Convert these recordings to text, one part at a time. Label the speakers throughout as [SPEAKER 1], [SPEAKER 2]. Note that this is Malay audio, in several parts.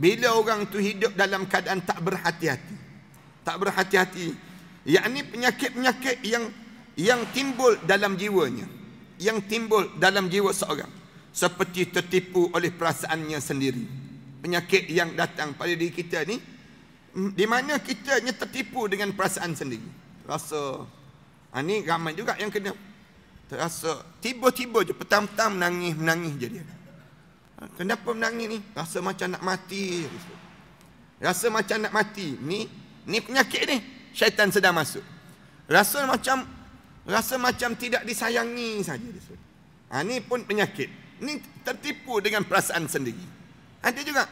[SPEAKER 1] Bila orang tu hidup dalam keadaan tak berhati-hati. Tak berhati-hati. Yakni penyakit-penyakit yang yang timbul dalam jiwanya. Yang timbul dalam jiwa seorang. Seperti tertipu oleh perasaannya sendiri. Penyakit yang datang pada diri kita ni. Di mana kita hanya tertipu dengan perasaan sendiri. Rasa. Ini ha, ramai juga yang kena. Terasa tiba-tiba je. Petang-petang menangis-menangis je dia. Ha, kenapa menangis ni? Rasa macam nak mati. Rasa macam nak mati. Ni ni penyakit ni. Syaitan sedang masuk. Rasa macam rasa macam tidak disayangi saja dia ha, ni pun penyakit. Ni tertipu dengan perasaan sendiri. Ada juga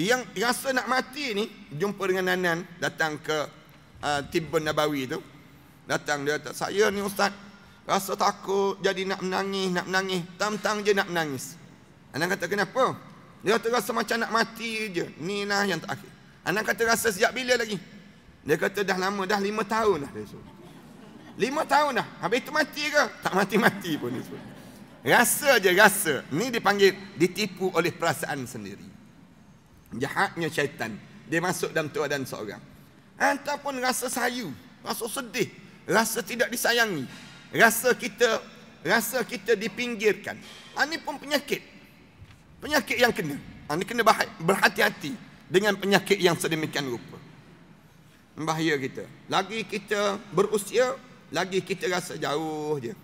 [SPEAKER 1] yang rasa nak mati ni jumpa dengan Nanan datang ke uh, ha, Tibun Nabawi tu. Datang dia kata, saya ni ustaz rasa takut jadi nak menangis, nak menangis. tam je nak menangis. Anak kata kenapa? Dia kata rasa macam nak mati je. Ni lah yang terakhir. Anak kata rasa sejak bila lagi? Dia kata dah lama, dah lima tahun dah. Lima tahun dah. Habis itu mati ke? Tak mati-mati pun. Rasa je rasa. Ni dipanggil ditipu oleh perasaan sendiri. Jahatnya syaitan. Dia masuk dalam tuan tuadan seorang. Ataupun rasa sayu. Rasa sedih. Rasa tidak disayangi. Rasa kita rasa kita dipinggirkan. Ini ha, pun penyakit. Penyakit yang kena. Anda ah, kena berhati-hati dengan penyakit yang sedemikian rupa. bahaya kita. Lagi kita berusia, lagi kita rasa jauh je.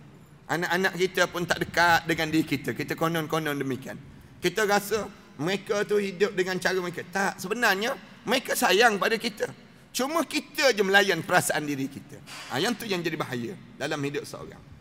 [SPEAKER 1] Anak-anak kita pun tak dekat dengan diri kita. Kita konon-konon demikian. Kita rasa mereka tu hidup dengan cara mereka. Tak, sebenarnya mereka sayang pada kita. Cuma kita je melayan perasaan diri kita. Ha, yang tu yang jadi bahaya dalam hidup seorang.